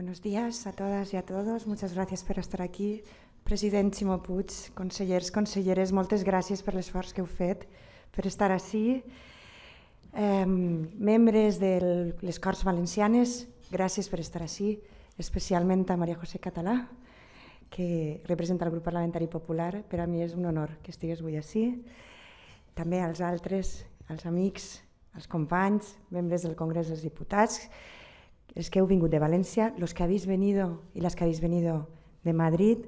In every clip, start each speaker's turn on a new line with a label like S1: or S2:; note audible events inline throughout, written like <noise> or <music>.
S1: Buenos días a todas y a todos. Muchas gracias per estar aquí. President Ximo Puig, consellers, conselleres, moltes gràcies per l'esforç que heu fet, per estar ací. Eh, membres de les Corts Valencianes, gràcies per estar ací, especialment a Maria José Català, que representa el grup parlamentari popular. Per a mi és un honor que estigués avui ací. També als altres, als amics, als companys, membres del Congrés dels Diputats, Es que Ubingud de Valencia, los que habéis venido y las que habéis venido de Madrid,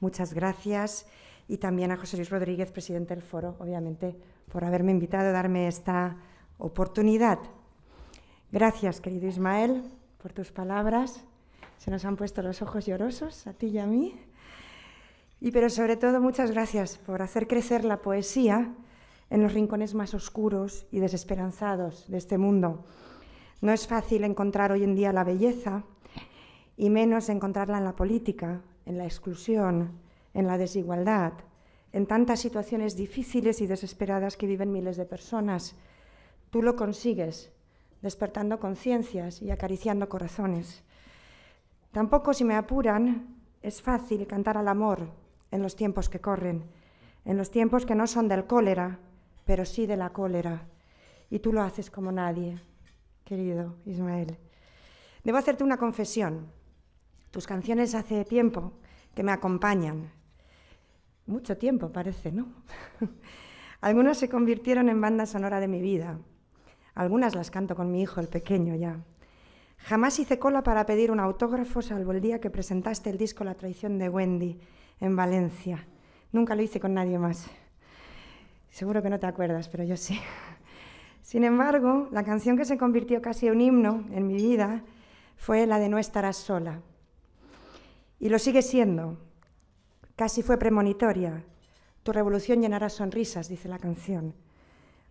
S1: muchas gracias. Y también a José Luis Rodríguez, presidente del foro, obviamente, por haberme invitado a darme esta oportunidad. Gracias, querido Ismael, por tus palabras. Se nos han puesto los ojos llorosos, a ti y a mí. Y pero sobre todo, muchas gracias por hacer crecer la poesía en los rincones más oscuros y desesperanzados de este mundo. No es fácil encontrar hoy en día la belleza y menos encontrarla en la política, en la exclusión, en la desigualdad, en tantas situaciones difíciles y desesperadas que viven miles de personas. Tú lo consigues, despertando conciencias y acariciando corazones. Tampoco, si me apuran, es fácil cantar al amor en los tiempos que corren, en los tiempos que no son del cólera, pero sí de la cólera. Y tú lo haces como nadie, querido Ismael. Debo hacerte una confesión. Tus canciones hace tiempo que me acompañan. Mucho tiempo parece, ¿no? <laughs> Algunas se convirtieron en banda sonora de mi vida. Algunas las canto con mi hijo, el pequeño ya. Jamás hice cola para pedir un autógrafo, salvo el día que presentaste el disco La traición de Wendy en Valencia. Nunca lo hice con nadie más. Seguro que no te acuerdas, pero yo sí. <laughs> Sin embargo, la canción que se convirtió casi en un himno en mi vida fue la de No estarás sola. Y lo sigue siendo. Casi fue premonitoria. Tu revolución llenará sonrisas, dice la canción.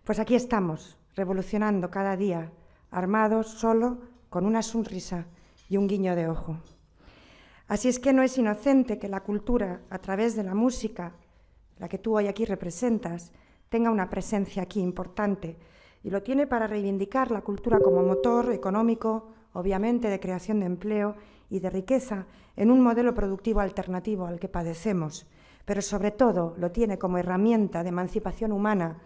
S1: Pues aquí estamos, revolucionando cada día, armados solo con una sonrisa y un guiño de ojo. Así es que no es inocente que la cultura, a través de la música, la que tú hoy aquí representas, tenga una presencia aquí importante y lo tiene para reivindicar la cultura como motor económico, obviamente de creación de empleo y de riqueza en un modelo productivo alternativo al que padecemos, pero sobre todo lo tiene como herramienta de emancipación humana,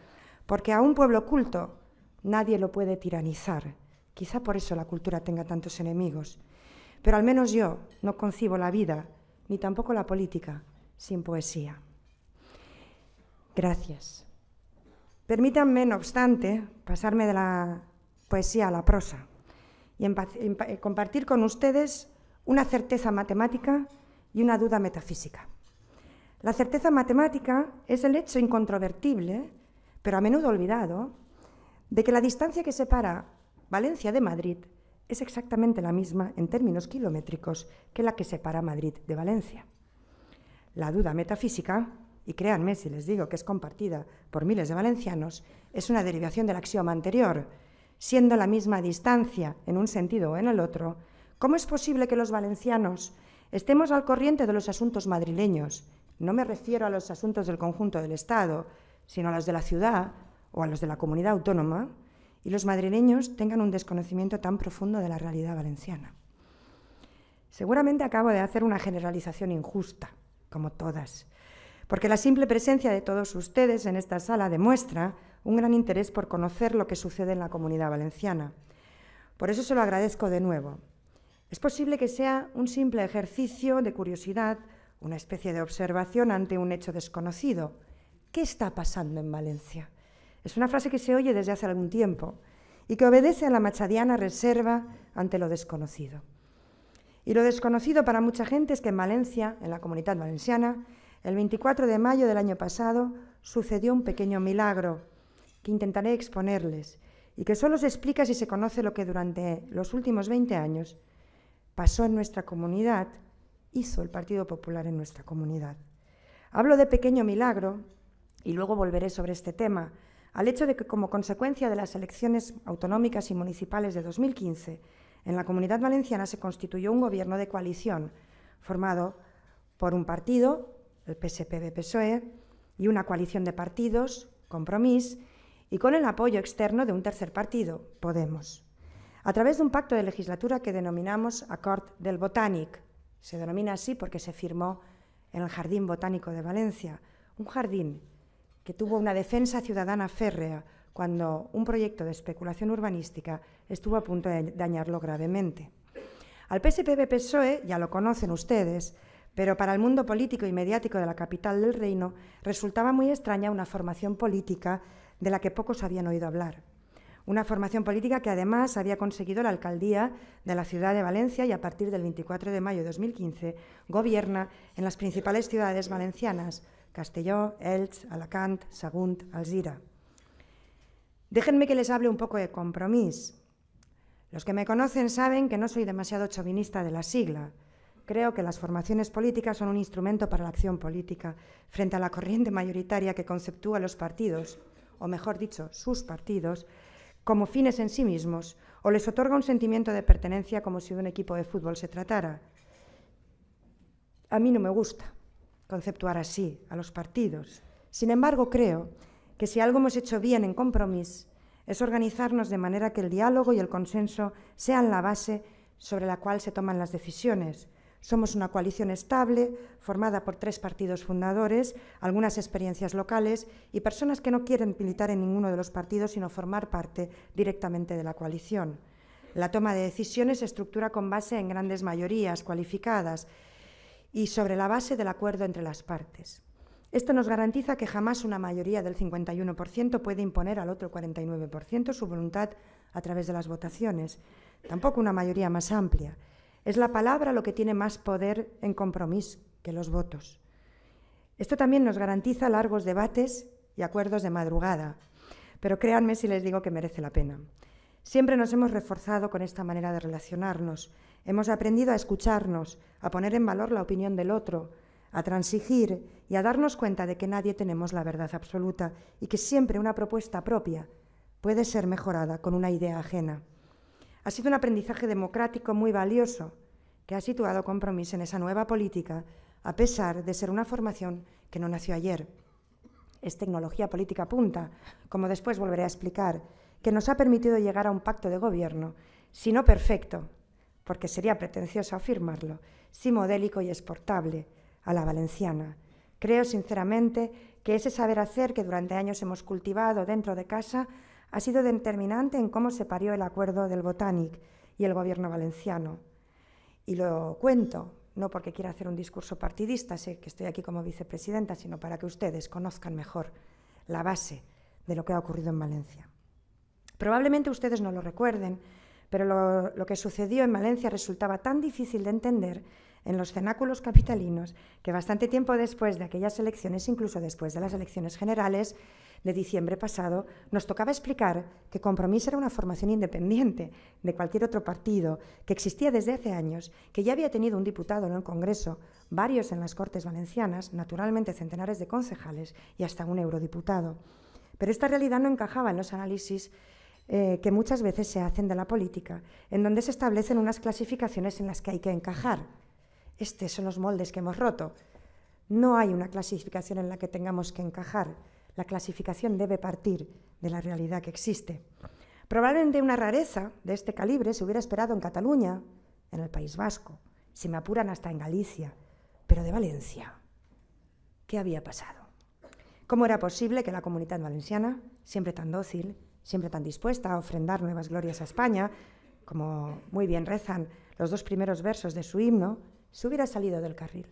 S1: porque a un pueblo culto nadie lo puede tiranizar. Quizá por eso la cultura tenga tantos enemigos, pero al menos yo no concibo la vida, ni tampoco la política, sin poesía. Gracias. Permítanme, no obstante, pasarme de la poesía a la prosa y eh, compartir con ustedes una certeza matemática y una duda metafísica. La certeza matemática es el hecho incontrovertible, pero a menudo olvidado, de que la distancia que separa Valencia de Madrid es exactamente la misma en términos kilométricos que la que separa Madrid de Valencia. La duda metafísica y créanme si les digo que es compartida por miles de valencianos, es una derivación del axioma anterior. Siendo la misma distancia en un sentido o en el otro, ¿cómo es posible que los valencianos estemos al corriente de los asuntos madrileños? No me refiero a los asuntos del conjunto del Estado, sino a los de la ciudad o a los de la comunidad autónoma, y los madrileños tengan un desconocimiento tan profundo de la realidad valenciana. Seguramente acabo de hacer una generalización injusta, como todas, porque la simple presencia de todos ustedes en esta sala demuestra un gran interés por conocer lo que sucede en la comunidad valenciana. Por eso se lo agradezco de nuevo. Es posible que sea un simple ejercicio de curiosidad, una especie de observación ante un hecho desconocido. ¿Qué está pasando en Valencia? Es una frase que se oye desde hace algún tiempo y que obedece a la machadiana reserva ante lo desconocido. Y lo desconocido para mucha gente es que en Valencia, en la comunidad valenciana, el 24 de mayo del año pasado sucedió un pequeño milagro que intentaré exponerles y que solo se explica si se conoce lo que durante los últimos 20 años pasó en nuestra comunidad, hizo el Partido Popular en nuestra comunidad. Hablo de pequeño milagro y luego volveré sobre este tema, al hecho de que como consecuencia de las elecciones autonómicas y municipales de 2015, en la comunidad valenciana se constituyó un gobierno de coalición formado por un partido, el PSPB-PSOE e y una coalición de partidos, Compromís, y con el apoyo externo de un tercer partido, Podemos, a través de un pacto de legislatura que denominamos Acord del Botanic. Se denomina así porque se firmó en el Jardín Botánico de Valencia, un jardín que tuvo una defensa ciudadana férrea cuando un proyecto de especulación urbanística estuvo a punto de dañarlo gravemente. Al PSPB-PSOE, e, ya lo conocen ustedes, pero para el mundo político y mediático de la capital del reino resultaba muy extraña una formación política de la que pocos habían oído hablar. Una formación política que además había conseguido la alcaldía de la ciudad de Valencia y a partir del 24 de mayo de 2015 gobierna en las principales ciudades valencianas, Castelló, Elche, Alacant, Sagunt, Alzira. Déjenme que les hable un poco de compromiso. Los que me conocen saben que no soy demasiado chauvinista de la sigla, Creo que las formaciones políticas son un instrumento para la acción política frente a la corriente mayoritaria que conceptúa los partidos, o mejor dicho, sus partidos, como fines en sí mismos o les otorga un sentimiento de pertenencia como si de un equipo de fútbol se tratara. A mí no me gusta conceptuar así a los partidos. Sin embargo, creo que si algo hemos hecho bien en compromiso es organizarnos de manera que el diálogo y el consenso sean la base sobre la cual se toman las decisiones, somos una coalición estable, formada por tres partidos fundadores, algunas experiencias locales y personas que no quieren militar en ninguno de los partidos, sino formar parte directamente de la coalición. La toma de decisiones se estructura con base en grandes mayorías cualificadas y sobre la base del acuerdo entre las partes. Esto nos garantiza que jamás una mayoría del 51% puede imponer al otro 49% su voluntad a través de las votaciones, tampoco una mayoría más amplia. Es la palabra lo que tiene más poder en compromiso que los votos. Esto también nos garantiza largos debates y acuerdos de madrugada, pero créanme si les digo que merece la pena. Siempre nos hemos reforzado con esta manera de relacionarnos, hemos aprendido a escucharnos, a poner en valor la opinión del otro, a transigir y a darnos cuenta de que nadie tenemos la verdad absoluta y que siempre una propuesta propia puede ser mejorada con una idea ajena. Ha sido un aprendizaje democrático muy valioso que ha situado compromiso en esa nueva política, a pesar de ser una formación que no nació ayer. Es tecnología política punta, como después volveré a explicar, que nos ha permitido llegar a un pacto de gobierno, si no perfecto, porque sería pretencioso afirmarlo, si modélico y exportable, a la valenciana. Creo sinceramente que ese saber hacer que durante años hemos cultivado dentro de casa ha sido determinante en cómo se parió el acuerdo del Botanic y el gobierno valenciano. Y lo cuento, no porque quiera hacer un discurso partidista, sé que estoy aquí como vicepresidenta, sino para que ustedes conozcan mejor la base de lo que ha ocurrido en Valencia. Probablemente ustedes no lo recuerden, pero lo, lo que sucedió en Valencia resultaba tan difícil de entender en los cenáculos capitalinos, que bastante tiempo después de aquellas elecciones, incluso después de las elecciones generales de diciembre pasado, nos tocaba explicar que Compromís era una formación independiente de cualquier otro partido, que existía desde hace años, que ya había tenido un diputado en el Congreso, varios en las Cortes Valencianas, naturalmente centenares de concejales y hasta un eurodiputado. Pero esta realidad no encajaba en los análisis eh, que muchas veces se hacen de la política, en donde se establecen unas clasificaciones en las que hay que encajar estos son los moldes que hemos roto. No hay una clasificación en la que tengamos que encajar. La clasificación debe partir de la realidad que existe. Probablemente una rareza de este calibre se hubiera esperado en Cataluña, en el País Vasco, si me apuran hasta en Galicia, pero de Valencia. ¿Qué había pasado? ¿Cómo era posible que la comunidad valenciana, siempre tan dócil, siempre tan dispuesta a ofrendar nuevas glorias a España, como muy bien rezan los dos primeros versos de su himno, se hubiera salido del carril.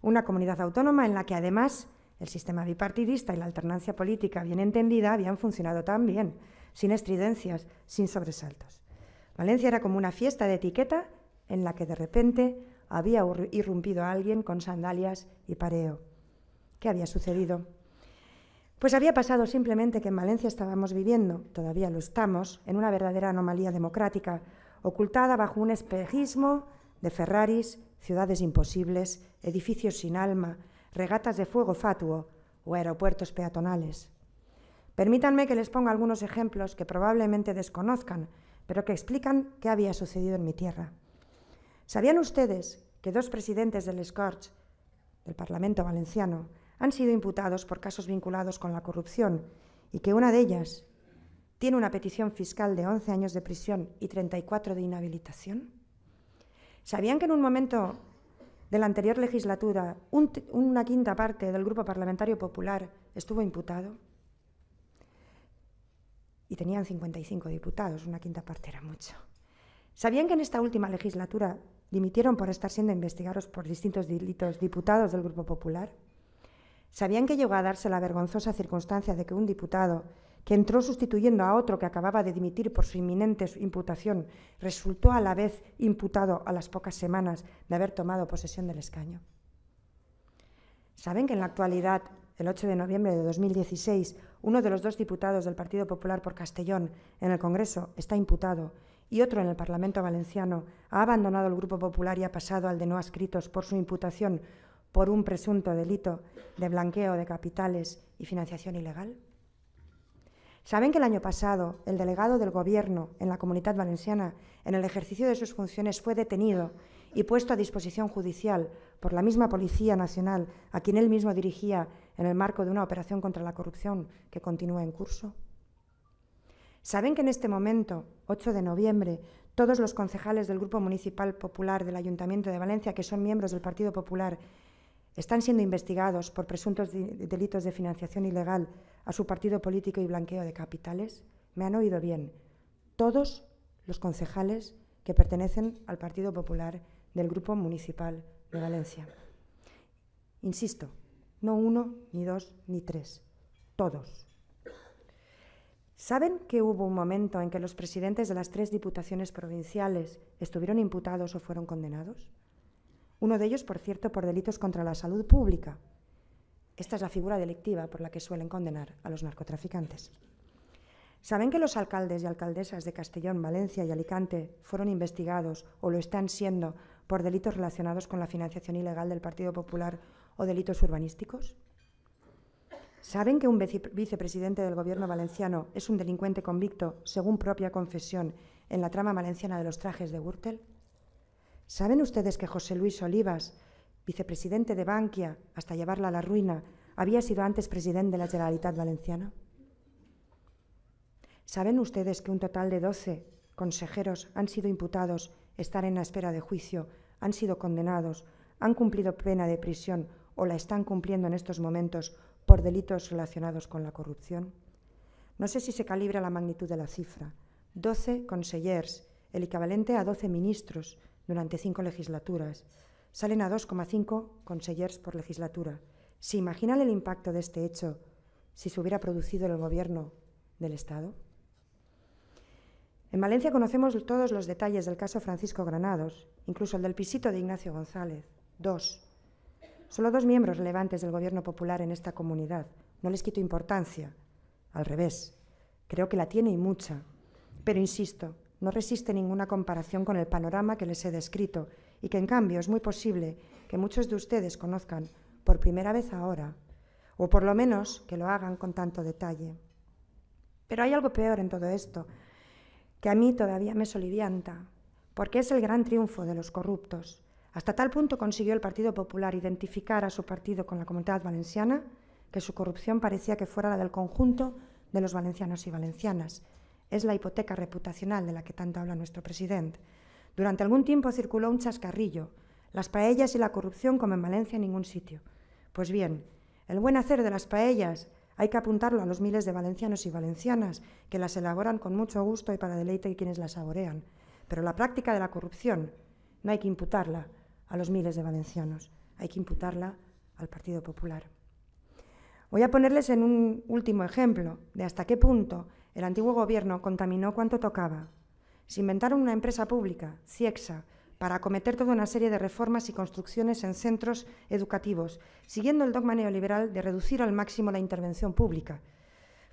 S1: Una comunidad autónoma en la que además el sistema bipartidista y la alternancia política bien entendida habían funcionado tan bien, sin estridencias, sin sobresaltos. Valencia era como una fiesta de etiqueta en la que de repente había irrumpido alguien con sandalias y pareo. ¿Qué había sucedido? Pues había pasado simplemente que en Valencia estábamos viviendo, todavía lo estamos, en una verdadera anomalía democrática, ocultada bajo un espejismo de Ferraris, ciudades imposibles, edificios sin alma, regatas de fuego fatuo o aeropuertos peatonales. Permítanme que les ponga algunos ejemplos que probablemente desconozcan, pero que explican qué había sucedido en mi tierra. ¿Sabían ustedes que dos presidentes del Scorch, del Parlamento valenciano, han sido imputados por casos vinculados con la corrupción y que una de ellas tiene una petición fiscal de 11 años de prisión y 34 de inhabilitación? ¿Sabían que en un momento de la anterior legislatura una quinta parte del Grupo Parlamentario Popular estuvo imputado? Y tenían 55 diputados, una quinta parte era mucho. ¿Sabían que en esta última legislatura dimitieron por estar siendo investigados por distintos delitos diputados del Grupo Popular? ¿Sabían que llegó a darse la vergonzosa circunstancia de que un diputado que entró sustituyendo a otro que acababa de dimitir por su inminente imputación, resultó a la vez imputado a las pocas semanas de haber tomado posesión del escaño. Saben que en la actualidad, el 8 de noviembre de 2016, uno de los dos diputados del Partido Popular por Castellón en el Congreso está imputado y otro en el Parlamento valenciano ha abandonado el Grupo Popular y ha pasado al de no adscritos por su imputación por un presunto delito de blanqueo de capitales y financiación ilegal? Saben que el año pasado el delegado del Gobierno en la Comunidad Valenciana, en el ejercicio de sus funciones, fue detenido y puesto a disposición judicial por la misma Policía Nacional, a quien él mismo dirigía en el marco de una operación contra la corrupción que continúa en curso. Saben que en este momento, 8 de noviembre, todos los concejales del Grupo Municipal Popular del Ayuntamiento de Valencia, que son miembros del Partido Popular, están siendo investigados por presuntos delitos de financiación ilegal a su partido político y blanqueo de capitales? Me han oído bien. Todos los concejales que pertenecen al Partido Popular del Grupo Municipal de Valencia. Insisto, no uno, ni dos, ni tres, todos. ¿Saben que hubo un momento en que los presidentes de las tres diputaciones provinciales estuvieron imputados o fueron condenados? Uno de ellos, por cierto, por delitos contra la salud pública, esta es la figura delictiva por la que suelen condenar a los narcotraficantes. ¿Saben que los alcaldes y alcaldesas de Castellón, Valencia y Alicante fueron investigados o lo están siendo por delitos relacionados con la financiación ilegal del Partido Popular o delitos urbanísticos? ¿Saben que un vicepresidente del Gobierno valenciano es un delincuente convicto, según propia confesión, en la trama valenciana de los trajes de Gürtel? ¿Saben ustedes que José Luis Olivas vicepresidente de Bankia hasta llevarla a la ruina, había sido antes presidente de la Generalitat Valenciana? ¿Saben ustedes que un total de 12 consejeros han sido imputados, están en la espera de juicio, han sido condenados, han cumplido pena de prisión o la están cumpliendo en estos momentos por delitos relacionados con la corrupción? No sé si se calibra la magnitud de la cifra. 12 consejers, el equivalente a 12 ministros durante cinco legislaturas, salen a 2,5 consejers por legislatura. ¿Se imaginan el impacto de este hecho si se hubiera producido en el Gobierno del Estado? En Valencia conocemos todos los detalles del caso Francisco Granados, incluso el del pisito de Ignacio González. Dos. Solo dos miembros relevantes del Gobierno Popular en esta comunidad. No les quito importancia. Al revés. Creo que la tiene y mucha. Pero insisto, no resiste ninguna comparación con el panorama que les he descrito y que en cambio es muy posible que muchos de ustedes conozcan por primera vez ahora, o por lo menos que lo hagan con tanto detalle. Pero hay algo peor en todo esto, que a mí todavía me solivianta, porque es el gran triunfo de los corruptos. Hasta tal punto consiguió el Partido Popular identificar a su partido con la comunidad valenciana que su corrupción parecía que fuera la del conjunto de los valencianos y valencianas. Es la hipoteca reputacional de la que tanto habla nuestro presidente. Durante algún tiempo circuló un chascarrillo. Las paellas y la corrupción como en Valencia en ningún sitio. Pues bien, el buen hacer de las paellas hay que apuntarlo a los miles de valencianos y valencianas que las elaboran con mucho gusto y para deleite de quienes las saborean. Pero la práctica de la corrupción no hay que imputarla a los miles de valencianos, hay que imputarla al Partido Popular. Voy a ponerles en un último ejemplo de hasta qué punto el antiguo gobierno contaminó cuanto tocaba, se inventaron una empresa pública, CIEXA, para acometer toda una serie de reformas y construcciones en centros educativos, siguiendo el dogma neoliberal de reducir al máximo la intervención pública.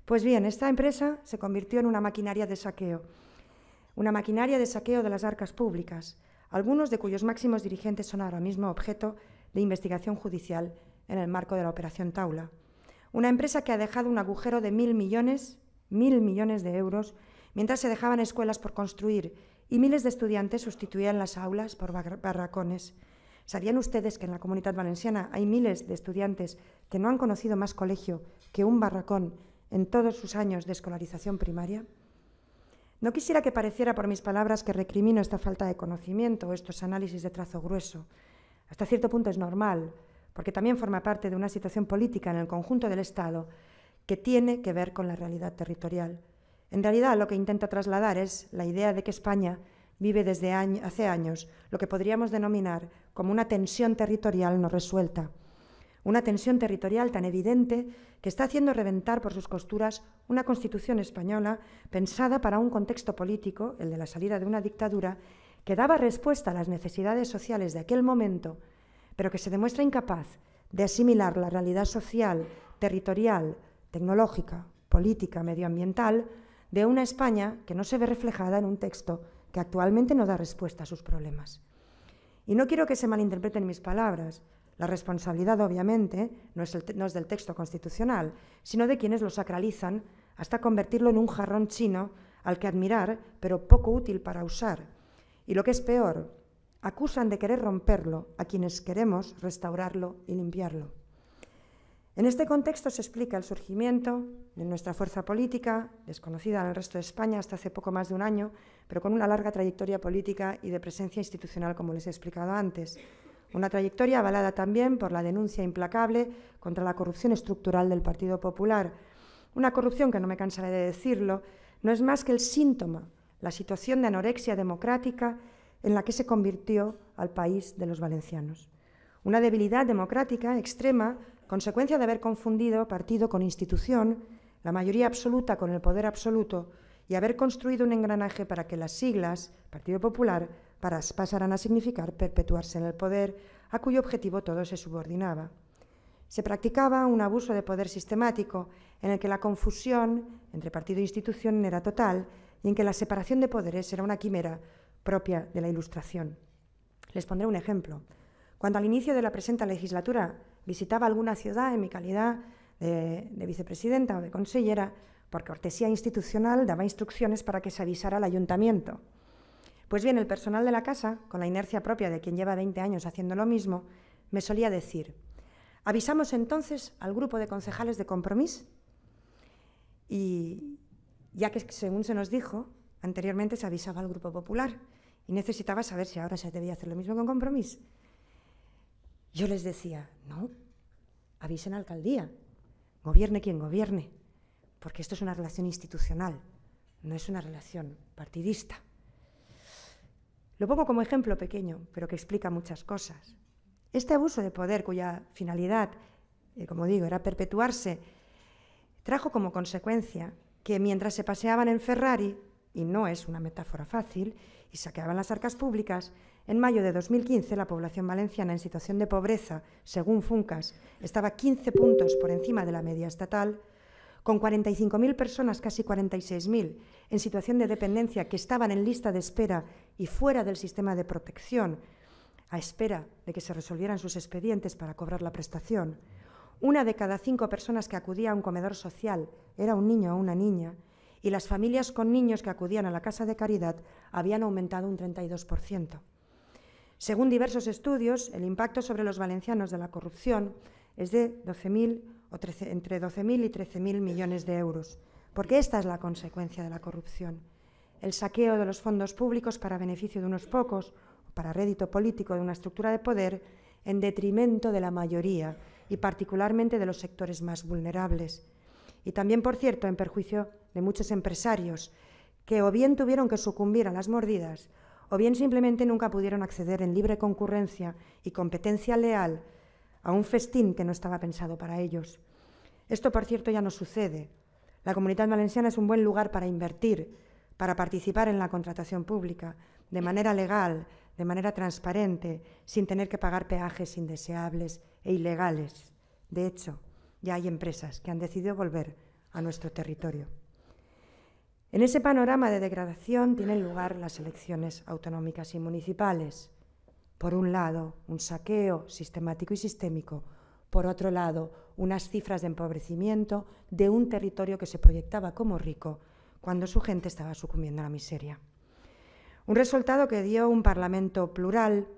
S1: Pues bien, esta empresa se convirtió en una maquinaria de saqueo, una maquinaria de saqueo de las arcas públicas, algunos de cuyos máximos dirigentes son ahora mismo objeto de investigación judicial en el marco de la Operación Taula. Una empresa que ha dejado un agujero de mil millones, mil millones de euros mientras se dejaban escuelas por construir y miles de estudiantes sustituían las aulas por barracones. ¿Sabían ustedes que en la comunidad valenciana hay miles de estudiantes que no han conocido más colegio que un barracón en todos sus años de escolarización primaria? No quisiera que pareciera por mis palabras que recrimino esta falta de conocimiento o estos análisis de trazo grueso. Hasta cierto punto es normal, porque también forma parte de una situación política en el conjunto del Estado que tiene que ver con la realidad territorial. En realidad lo que intenta trasladar es la idea de que España vive desde hace años lo que podríamos denominar como una tensión territorial no resuelta. Una tensión territorial tan evidente que está haciendo reventar por sus costuras una constitución española pensada para un contexto político, el de la salida de una dictadura, que daba respuesta a las necesidades sociales de aquel momento, pero que se demuestra incapaz de asimilar la realidad social, territorial, tecnológica, política, medioambiental, de una España que no se ve reflejada en un texto que actualmente no da respuesta a sus problemas. Y no quiero que se malinterpreten mis palabras. La responsabilidad, obviamente, no es, del texto constitucional, sino de quienes lo sacralizan hasta convertirlo en un jarrón chino al que admirar, pero poco útil para usar. Y lo que es peor, acusan de querer romperlo a quienes queremos restaurarlo y limpiarlo. En este contexto se explica el surgimiento de nuestra fuerza política, desconocida en el resto de España hasta hace poco más de un año, pero con una larga trayectoria política y de presencia institucional, como les he explicado antes. Una trayectoria avalada también por la denuncia implacable contra la corrupción estructural del Partido Popular. Una corrupción que, no me cansaré de decirlo, no es más que el síntoma, la situación de anorexia democrática en la que se convirtió al país de los valencianos. Una debilidad democrática extrema consecuencia de haber confundido partido con institución, la mayoría absoluta con el poder absoluto y haber construido un engranaje para que las siglas Partido Popular pasaran a significar perpetuarse en el poder, a cuyo objetivo todo se subordinaba. Se practicaba un abuso de poder sistemático en el que la confusión entre partido e institución era total y en que la separación de poderes era una quimera propia de la Ilustración. Les pondré un ejemplo. Cuando al inicio de la presente legislatura visitaba alguna ciudad en mi calidad de, vicepresidenta o de consellera, por cortesía institucional daba instrucciones para que se avisara al ayuntamiento. Pues bien, el personal de la casa, con la inercia propia de quien lleva 20 años haciendo lo mismo, me solía decir, avisamos entonces al grupo de concejales de compromiso y ya que según se nos dijo, anteriormente se avisaba al Grupo Popular y necesitaba saber si ahora se debía hacer lo mismo con compromiso. Yo les decía, no, avisen a alcaldía, gobierne quien gobierne, porque esto es una relación institucional, no es una relación partidista. Lo pongo como ejemplo pequeño, pero que explica muchas cosas. Este abuso de poder, cuya finalidad, eh, como digo, era perpetuarse, trajo como consecuencia que mientras se paseaban en Ferrari, y no es una metáfora fácil, y saqueaban las arcas públicas, en mayo de 2015, la población valenciana en situación de pobreza, según FUNCAS, estaba 15 puntos por encima de la media estatal, con 45.000 personas, casi 46.000, en situación de dependencia que estaban en lista de espera y fuera del sistema de protección, a espera de que se resolvieran sus expedientes para cobrar la prestación. Una de cada cinco personas que acudía a un comedor social era un niño o una niña, y las familias con niños que acudían a la casa de caridad habían aumentado un 32%. Según diversos estudios, el impacto sobre los valencianos de la corrupción es de 12.000 o entre 12.000 y 13.000 millones de euros, porque esta es la consecuencia de la corrupción. El saqueo de los fondos públicos para beneficio de unos pocos, para rédito político de una estructura de poder, en detrimento de la mayoría y particularmente de los sectores más vulnerables. Y también, por cierto, en perjuicio de muchos empresarios que o bien tuvieron que sucumbir a las mordidas o bien simplemente nunca pudieron acceder en libre concurrencia y competencia leal a un festín que no estaba pensado para ellos. Esto, por cierto, ya no sucede. La comunidad valenciana es un buen lugar para invertir, para participar en la contratación pública, de manera legal, de manera transparente, sin tener que pagar peajes indeseables e ilegales. De hecho, ya hay empresas que han decidido volver a nuestro territorio. En ese panorama de degradación tienen lugar las elecciones autonómicas y municipales. Por un lado, un saqueo sistemático y sistémico. Por otro lado, unas cifras de empobrecimiento de un territorio que se proyectaba como rico cuando su gente estaba sucumbiendo a la miseria. Un resultado que dio un Parlamento plural,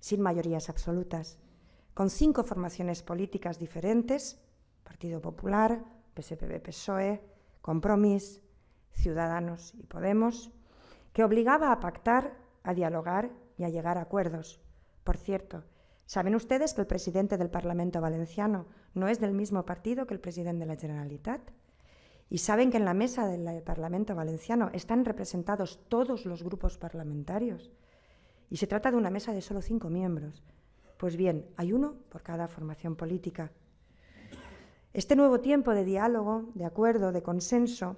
S1: sin mayorías absolutas, con cinco formaciones políticas diferentes, Partido Popular, PSPB-PSOE, Compromís, Ciudadanos y Podemos, que obligaba a pactar, a dialogar y a llegar a acuerdos. Por cierto, ¿saben ustedes que el presidente del Parlamento valenciano no es del mismo partido que el presidente de la Generalitat? ¿Y saben que en la mesa del Parlamento valenciano están representados todos los grupos parlamentarios? Y se trata de una mesa de solo cinco miembros. Pues bien, hay uno por cada formación política. Este nuevo tiempo de diálogo, de acuerdo, de consenso,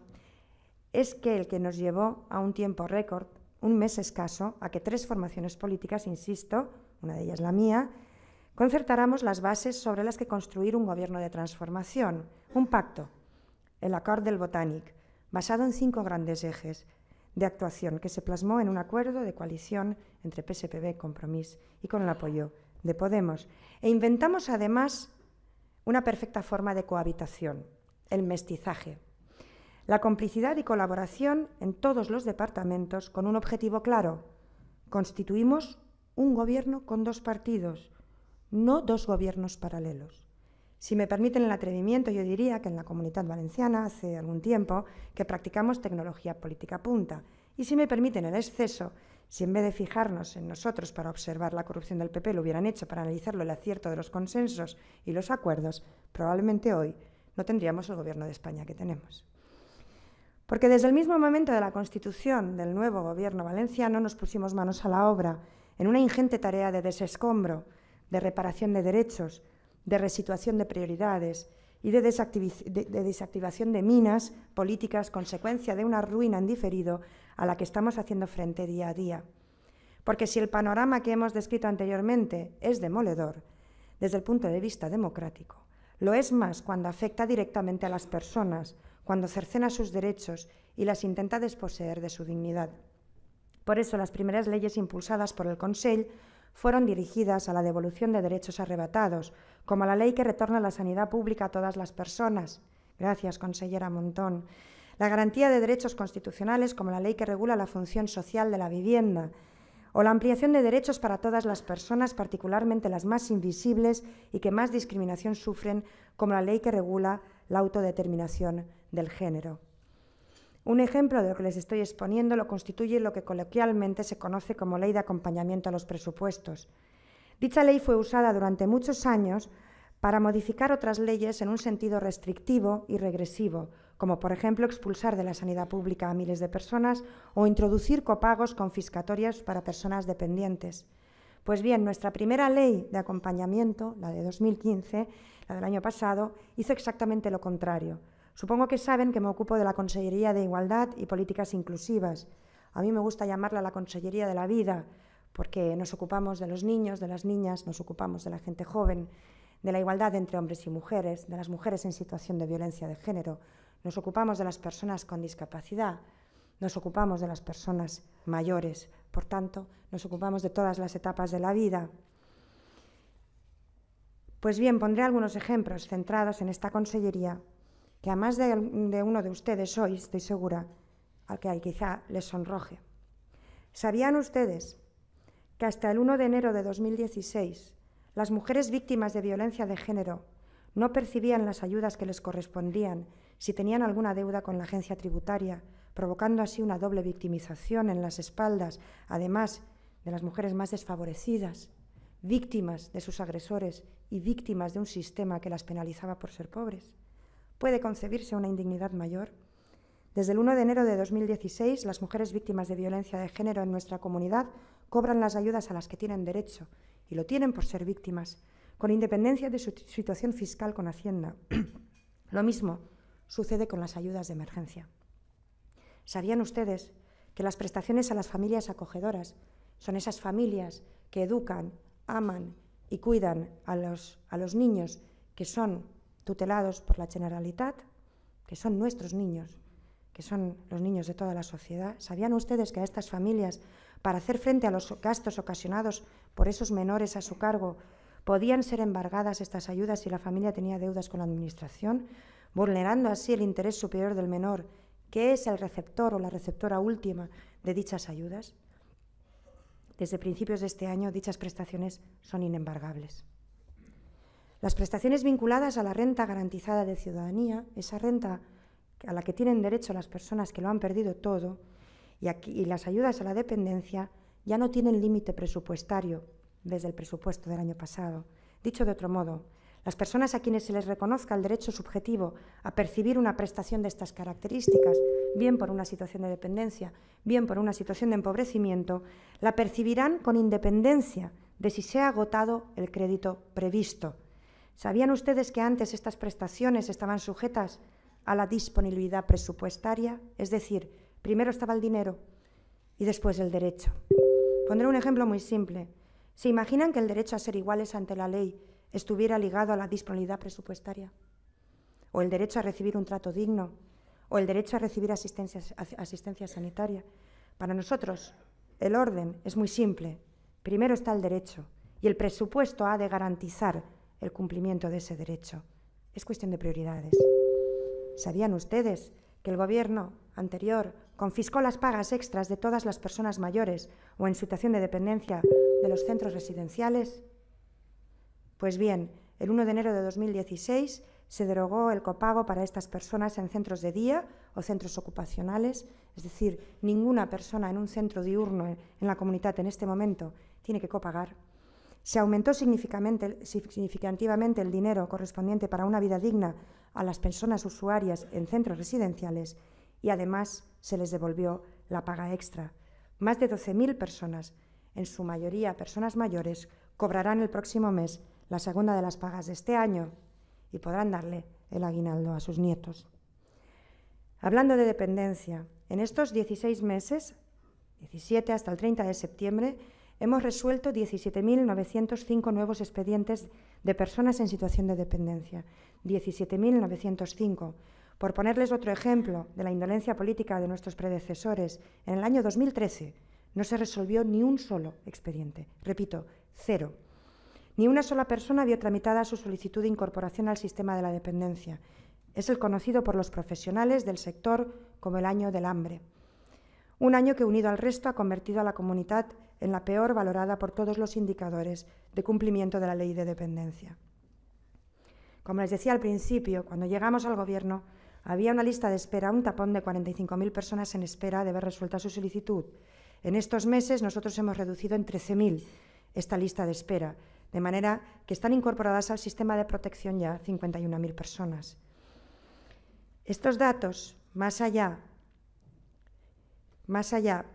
S1: es que el que nos llevó a un tiempo récord, un mes escaso, a que tres formaciones políticas, insisto, una de ellas la mía, concertáramos las bases sobre las que construir un gobierno de transformación, un pacto, el Acord del Botanic, basado en cinco grandes ejes de actuación que se plasmó en un acuerdo de coalición entre PSPB, Compromís y con el apoyo de Podemos. E inventamos además una perfecta forma de cohabitación, el mestizaje, la complicidad y colaboración en todos los departamentos con un objetivo claro. Constituimos un gobierno con dos partidos, no dos gobiernos paralelos. Si me permiten el atrevimiento, yo diría que en la comunidad valenciana hace algún tiempo que practicamos tecnología política punta. Y si me permiten el exceso, si en vez de fijarnos en nosotros para observar la corrupción del PP lo hubieran hecho para analizarlo el acierto de los consensos y los acuerdos, probablemente hoy no tendríamos el gobierno de España que tenemos. Porque desde el mismo momento de la constitución del nuevo gobierno valenciano nos pusimos manos a la obra en una ingente tarea de desescombro, de reparación de derechos, de resituación de prioridades y de, desactivación de minas políticas consecuencia de una ruina en diferido a la que estamos haciendo frente día a día. Porque si el panorama que hemos descrito anteriormente es demoledor, desde el punto de vista democrático, lo es más cuando afecta directamente a las personas, cuando cercena sus derechos y las intenta desposeer de su dignidad. Por eso las primeras leyes impulsadas por el Consell fueron dirigidas a la devolución de derechos arrebatados, como la ley que retorna la sanidad pública a todas las personas. Gracias, consellera Montón. La garantía de derechos constitucionales, como la ley que regula la función social de la vivienda, o la ampliación de derechos para todas las personas, particularmente las más invisibles y que más discriminación sufren, como la ley que regula la autodeterminación del género. Un ejemplo de lo que les estoy exponiendo lo constituye lo que coloquialmente se conoce como Ley de Acompañamiento a los Presupuestos. Dicha ley fue usada durante muchos años para modificar otras leyes en un sentido restrictivo y regresivo, como por ejemplo expulsar de la sanidad pública a miles de personas o introducir copagos confiscatorios para personas dependientes. Pues bien, nuestra primera ley de acompañamiento, la de 2015, la del año pasado, hizo exactamente lo contrario Supongo que saben que me ocupo de la Consellería de Igualdad y Políticas Inclusivas. A mí me gusta llamarla la Consellería de la Vida, porque nos ocupamos de los niños, de las niñas, nos ocupamos de la gente joven, de la igualdad entre hombres y mujeres, de las mujeres en situación de violencia de género, nos ocupamos de las personas con discapacidad, nos ocupamos de las personas mayores, por tanto, nos ocupamos de todas las etapas de la vida. Pues bien, pondré algunos ejemplos centrados en esta consellería que a más de, uno de ustedes hoy, estoy segura, al que quizá les sonroje. ¿Sabían ustedes que hasta el 1 de enero de 2016 las mujeres víctimas de violencia de género no percibían las ayudas que les correspondían si tenían alguna deuda con la agencia tributaria, provocando así una doble victimización en las espaldas, además de las mujeres más desfavorecidas, víctimas de sus agresores y víctimas de un sistema que las penalizaba por ser pobres? puede concebirse una indignidad mayor? Desde el 1 de enero de 2016, las mujeres víctimas de violencia de género en nuestra comunidad cobran las ayudas a las que tienen derecho, y lo tienen por ser víctimas, con independencia de su situación fiscal con Hacienda. <clears throat> lo mismo sucede con las ayudas de emergencia. ¿Sabían ustedes que las prestaciones a las familias acogedoras son esas familias que educan, aman y cuidan a los, a los niños que son tutelados por la Generalitat, que son nuestros niños, que son los niños de toda la sociedad, ¿sabían ustedes que a estas familias, para hacer frente a los gastos ocasionados por esos menores a su cargo, podían ser embargadas estas ayudas si la familia tenía deudas con la Administración, vulnerando así el interés superior del menor, que es el receptor o la receptora última de dichas ayudas? Desde principios de este año, dichas prestaciones son inembargables. Las prestaciones vinculadas a la renta garantizada de ciudadanía, esa renta a la que tienen derecho las personas que lo han perdido todo, y, las ayudas a la dependencia ya no tienen límite presupuestario desde el presupuesto del año pasado. Dicho de otro modo, las personas a quienes se les reconozca el derecho subjetivo a percibir una prestación de estas características, bien por una situación de dependencia, bien por una situación de empobrecimiento, la percibirán con independencia de si se ha agotado el crédito previsto ¿Sabían ustedes que antes estas prestaciones estaban sujetas a la disponibilidad presupuestaria? Es decir, primero estaba el dinero y después el derecho. Pondré un ejemplo muy simple. ¿Se imaginan que el derecho a ser iguales ante la ley estuviera ligado a la disponibilidad presupuestaria? ¿O el derecho a recibir un trato digno? ¿O el derecho a recibir asistencia, asistencia sanitaria? Para nosotros, el orden es muy simple. Primero está el derecho y el presupuesto ha de garantizar el cumplimiento de ese derecho. Es cuestión de prioridades. ¿Sabían ustedes que el gobierno anterior confiscó las pagas extras de todas las personas mayores o en situación de dependencia de los centros residenciales? Pues bien, el 1 de enero de 2016 se derogó el copago para estas personas en centros de día o centros ocupacionales, es decir, ninguna persona en un centro diurno en la comunidad en este momento tiene que copagar. Se aumentó significativamente el dinero correspondiente para una vida digna a las personas usuarias en centros residenciales y además se les devolvió la paga extra. Más de 12.000 personas, en su mayoría personas mayores, cobrarán el próximo mes la segunda de las pagas de este año y podrán darle el aguinaldo a sus nietos. Hablando de dependencia, en estos 16 meses, 17 hasta el 30 de septiembre, hemos resuelto 17.905 nuevos expedientes de personas en situación de dependencia. 17.905. Por ponerles otro ejemplo de la indolencia política de nuestros predecesores, en el año 2013 no se resolvió ni un solo expediente. Repito, cero. Ni una sola persona vio tramitada su solicitud de incorporación al sistema de la dependencia. Es el conocido por los profesionales del sector como el año del hambre. Un año que unido al resto ha convertido a la comunidad en la peor valorada por todos los indicadores de cumplimiento de la ley de dependencia. Como les decía al principio, cuando llegamos al Gobierno, había una lista de espera, un tapón de 45.000 personas en espera de ver resuelta su solicitud. En estos meses nosotros hemos reducido en 13.000 esta lista de espera, de manera que están incorporadas al sistema de protección ya 51.000 personas. Estos datos, más allá, más allá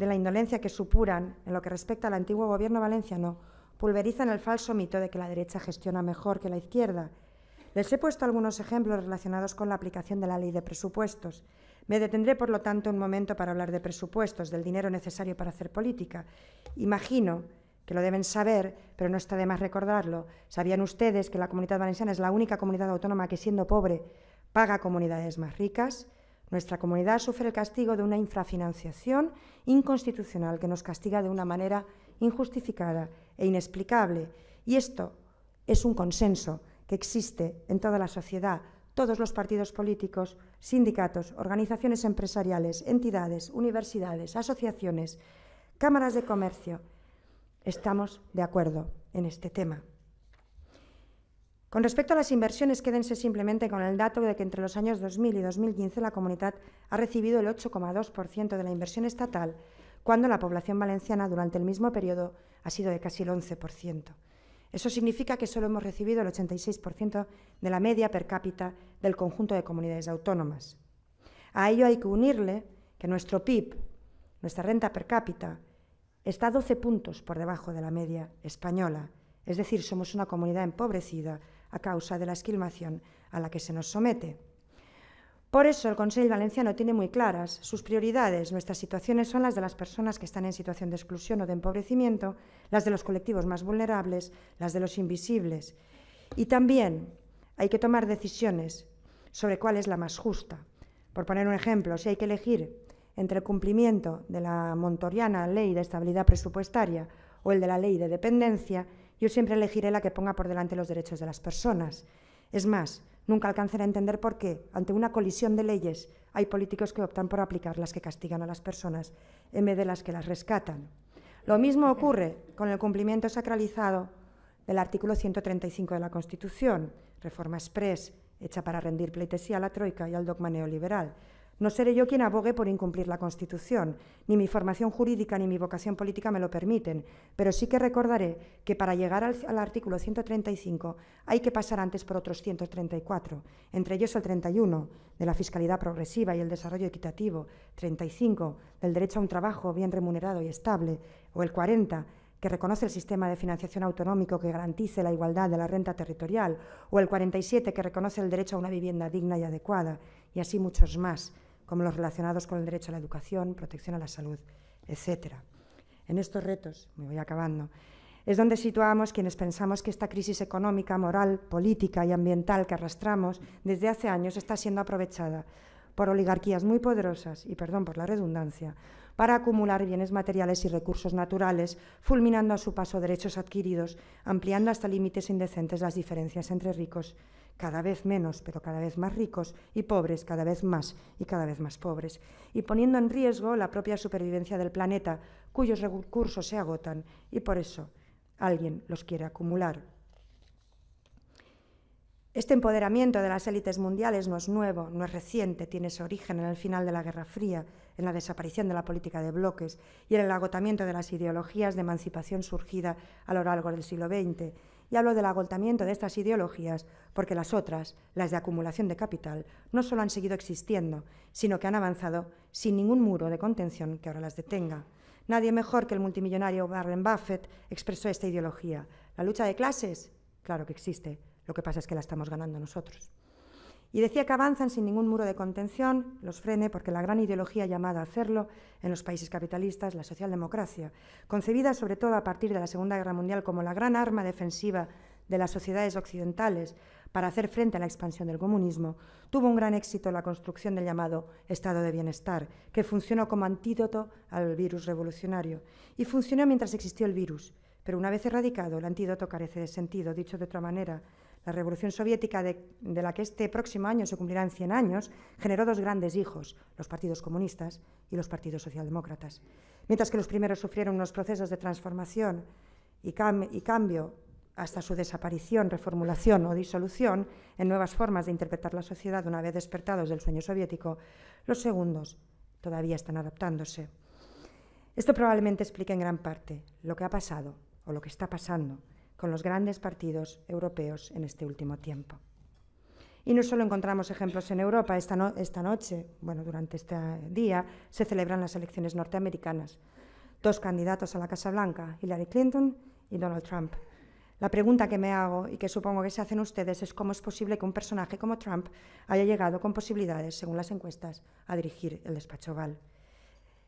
S1: de la indolencia que supuran en lo que respecta al antiguo gobierno valenciano pulverizan el falso mito de que la derecha gestiona mejor que la izquierda. Les he puesto algunos ejemplos relacionados con la aplicación de la ley de presupuestos. Me detendré, por lo tanto, un momento para hablar de presupuestos, del dinero necesario para hacer política. Imagino que lo deben saber, pero no está de más recordarlo. ¿Sabían ustedes que la comunidad valenciana es la única comunidad autónoma que, siendo pobre, paga a comunidades más ricas? Nuestra comunidad sufre el castigo de una infrafinanciación inconstitucional que nos castiga de una manera injustificada e inexplicable. Y esto es un consenso que existe en toda la sociedad, todos los partidos políticos, sindicatos, organizaciones empresariales, entidades, universidades, asociaciones, cámaras de comercio. Estamos de acuerdo en este tema. Con respecto a las inversiones, quédense simplemente con el dato de que entre los años 2000 y 2015 la comunidad ha recibido el 8,2% de la inversión estatal, cuando la población valenciana durante el mismo periodo ha sido de casi el 11%. Eso significa que solo hemos recibido el 86% de la media per cápita del conjunto de comunidades autónomas. A ello hay que unirle que nuestro PIB, nuestra renta per cápita, está 12 puntos por debajo de la media española, es decir, somos una comunidad empobrecida a causa de la esquilmación a la que se nos somete. Por eso el Valencia Valenciano tiene muy claras sus prioridades. Nuestras situaciones son las de las personas que están en situación de exclusión o de empobrecimiento, las de los colectivos más vulnerables, las de los invisibles. Y también hay que tomar decisiones sobre cuál es la más justa. Por poner un ejemplo, si hay que elegir entre el cumplimiento de la montoriana ley de estabilidad presupuestaria o el de la ley de dependencia, yo siempre elegiré la que ponga por delante los derechos de las personas. Es más, nunca alcanzaré a entender por qué, ante una colisión de leyes, hay políticos que optan por aplicar las que castigan a las personas en vez de las que las rescatan. Lo mismo ocurre con el cumplimiento sacralizado del artículo 135 de la Constitución, reforma express hecha para rendir pleitesía a la Troika y al dogma neoliberal, no seré yo quien abogue por incumplir la Constitución, ni mi formación jurídica ni mi vocación política me lo permiten, pero sí que recordaré que para llegar al, artículo 135 hay que pasar antes por otros 134, entre ellos el 31 de la fiscalidad progresiva y el desarrollo equitativo, 35 del derecho a un trabajo bien remunerado y estable, o el 40 que reconoce el sistema de financiación autonómico que garantice la igualdad de la renta territorial, o el 47 que reconoce el derecho a una vivienda digna y adecuada, y así muchos más como los relacionados con el derecho a la educación, protección a la salud, etc. En estos retos, me voy acabando, es donde situamos quienes pensamos que esta crisis económica, moral, política y ambiental que arrastramos desde hace años está siendo aprovechada por oligarquías muy poderosas, y perdón por la redundancia, para acumular bienes materiales y recursos naturales, fulminando a su paso derechos adquiridos, ampliando hasta límites indecentes las diferencias entre ricos y cada vez menos, pero cada vez más ricos, y pobres cada vez más y cada vez más pobres, y poniendo en riesgo la propia supervivencia del planeta, cuyos recursos se agotan, y por eso alguien los quiere acumular. Este empoderamiento de las élites mundiales no es nuevo, no es reciente, tiene su origen en el final de la Guerra Fría, en la desaparición de la política de bloques y en el agotamiento de las ideologías de emancipación surgida a lo largo del siglo XX y hablo del agotamiento de estas ideologías porque las otras, las de acumulación de capital, no solo han seguido existiendo, sino que han avanzado sin ningún muro de contención que ahora las detenga. Nadie mejor que el multimillonario Warren Buffett expresó esta ideología. La lucha de clases, claro que existe, lo que pasa es que la estamos ganando nosotros. Y decía que avanzan sin ningún muro de contención, los frene porque la gran ideología llamada a hacerlo en los países capitalistas, la socialdemocracia, concebida sobre todo a partir de la Segunda Guerra Mundial como la gran arma defensiva de las sociedades occidentales para hacer frente a la expansión del comunismo, tuvo un gran éxito la construcción del llamado estado de bienestar, que funcionó como antídoto al virus revolucionario y funcionó mientras existió el virus. Pero una vez erradicado, el antídoto carece de sentido. Dicho de otra manera, la Revolución Soviética, de, la que este próximo año se cumplirán 100 años, generó dos grandes hijos, los partidos comunistas y los partidos socialdemócratas. Mientras que los primeros sufrieron unos procesos de transformación y, y cambio hasta su desaparición, reformulación o disolución en nuevas formas de interpretar la sociedad una vez despertados del sueño soviético, los segundos todavía están adaptándose. Esto probablemente explica en gran parte lo que ha pasado o lo que está pasando con los grandes partidos europeos en este último tiempo. Y no solo encontramos ejemplos en Europa, esta, noche, bueno, durante este día, se celebran las elecciones norteamericanas. Dos candidatos a la Casa Blanca, Hillary Clinton y Donald Trump. La pregunta que me hago y que supongo que se hacen ustedes es cómo es posible que un personaje como Trump haya llegado con posibilidades, según las encuestas, a dirigir el despacho Oval.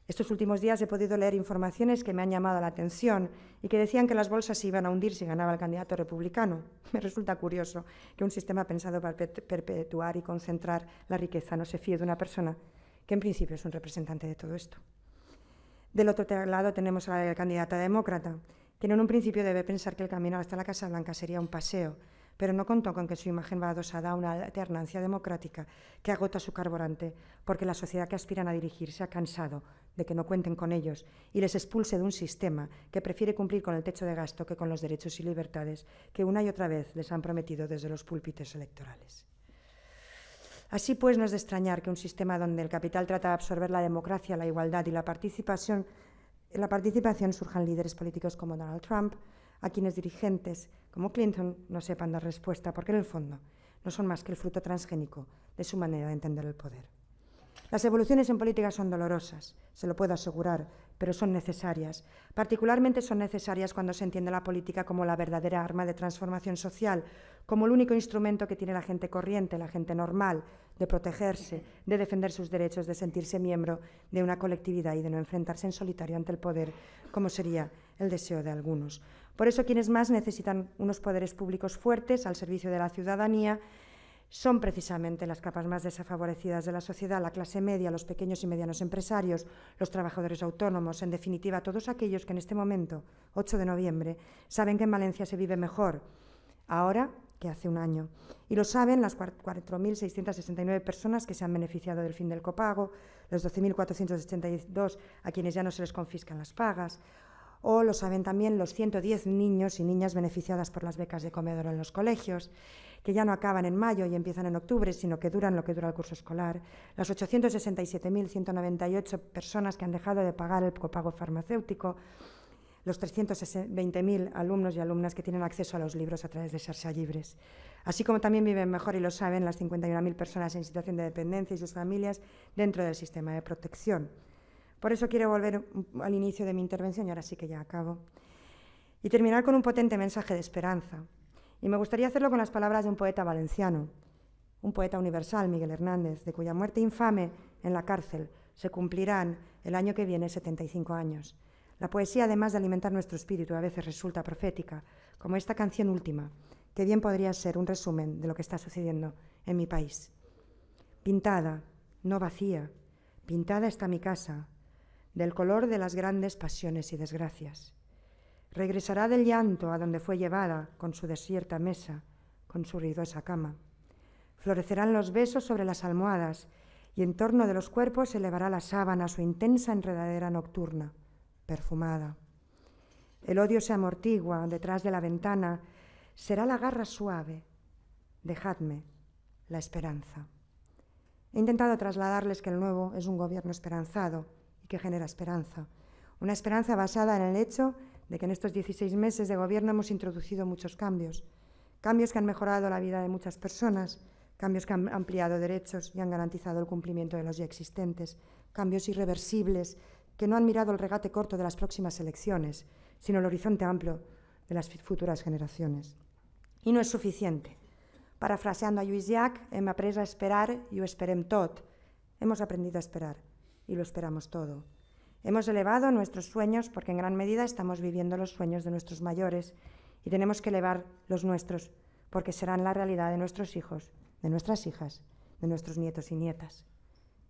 S1: Estos últimos días he podido leer informaciones que me han llamado la atención y que decían que las bolsas iban a hundir si ganaba el candidato republicano. <laughs> Me resulta curioso que un sistema pensado para perpetuar y concentrar la riqueza no se fíe de una persona que en principio es un representante de todo esto. Del otro lado tenemos a la candidata demócrata, quien en un principio debe pensar que el camino hasta la Casa Blanca sería un paseo, pero no contó con que su imagen va adosada a una alternancia democrática que agota su carburante, porque la sociedad que aspiran a dirigirse ha cansado de que no cuenten con ellos y les expulse de un sistema que prefiere cumplir con el techo de gasto que con los derechos y libertades que una y otra vez les han prometido desde los púlpitos electorales. Así pues, no es de extrañar que un sistema donde el capital trata de absorber la democracia, la igualdad y la participación, la participación surjan líderes políticos como Donald Trump, a quienes dirigentes como Clinton no sepan dar respuesta, porque en el fondo no son más que el fruto transgénico de su manera de entender el poder. Las evoluciones en política son dolorosas, se lo puedo asegurar, pero son necesarias. Particularmente son necesarias cuando se entiende la política como la verdadera arma de transformación social, como el único instrumento que tiene la gente corriente, la gente normal, de protegerse, de defender sus derechos, de sentirse miembro de una colectividad y de no enfrentarse en solitario ante el poder, como sería el deseo de algunos. Por eso quienes más necesitan unos poderes públicos fuertes al servicio de la ciudadanía son precisamente las capas más desfavorecidas de la sociedad, la clase media, los pequeños y medianos empresarios, los trabajadores autónomos, en definitiva, todos aquellos que en este momento, 8 de noviembre, saben que en Valencia se vive mejor ahora que hace un año. Y lo saben las 4.669 personas que se han beneficiado del fin del copago, los 12.482 a quienes ya no se les confiscan las pagas, o lo saben también los 110 niños y niñas beneficiadas por las becas de comedor en los colegios que ya no acaban en mayo y empiezan en octubre, sino que duran lo que dura el curso escolar, las 867.198 personas que han dejado de pagar el copago farmacéutico, los 320.000 alumnos y alumnas que tienen acceso a los libros a través de Sarsalibres, Libres. Así como también viven mejor y lo saben las 51.000 personas en situación de dependencia y sus familias dentro del sistema de protección. Por eso quiero volver al inicio de mi intervención y ahora sí que ya acabo. Y terminar con un potente mensaje de esperanza. Y me gustaría hacerlo con las palabras de un poeta valenciano, un poeta universal, Miguel Hernández, de cuya muerte infame en la cárcel se cumplirán el año que viene 75 años. La poesía, además de alimentar nuestro espíritu, a veces resulta profética, como esta canción última, que bien podría ser un resumen de lo que está sucediendo en mi país. Pintada, no vacía, pintada está mi casa, del color de las grandes pasiones y desgracias. Regresará del llanto a donde fue llevada, con su desierta mesa, con su ruidosa cama. Florecerán los besos sobre las almohadas y en torno de los cuerpos elevará la sábana, su intensa enredadera nocturna, perfumada. El odio se amortigua detrás de la ventana, será la garra suave. Dejadme la esperanza. He intentado trasladarles que el nuevo es un gobierno esperanzado y que genera esperanza. Una esperanza basada en el hecho de que en estos 16 meses de gobierno hemos introducido muchos cambios. Cambios que han mejorado la vida de muchas personas, cambios que han ampliado derechos y han garantizado el cumplimiento de los ya existentes, cambios irreversibles que no han mirado el regate corto de las próximas elecciones, sino el horizonte amplio de las futuras generaciones. Y no es suficiente. Parafraseando a Louis Jacques, hem après a esperar y o esperem tot. Hemos aprendido a esperar y lo esperamos todo. Hemos elevado nuestros sueños porque en gran medida estamos viviendo los sueños de nuestros mayores y tenemos que elevar los nuestros porque serán la realidad de nuestros hijos, de nuestras hijas, de nuestros nietos y nietas.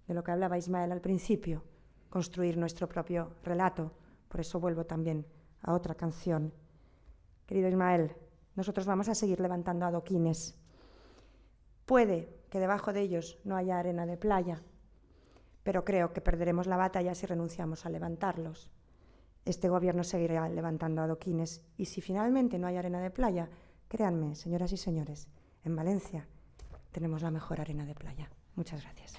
S1: De lo que hablaba Ismael al principio, construir nuestro propio relato. Por eso vuelvo también a otra canción. Querido Ismael, nosotros vamos a seguir levantando adoquines. Puede que debajo de ellos no haya arena de playa, pero creo que perderemos la batalla si renunciamos a levantarlos. Este gobierno seguirá levantando adoquines y si finalmente no hay arena de playa, créanme, señoras y señores, en Valencia tenemos la mejor arena de playa. Muchas gracias.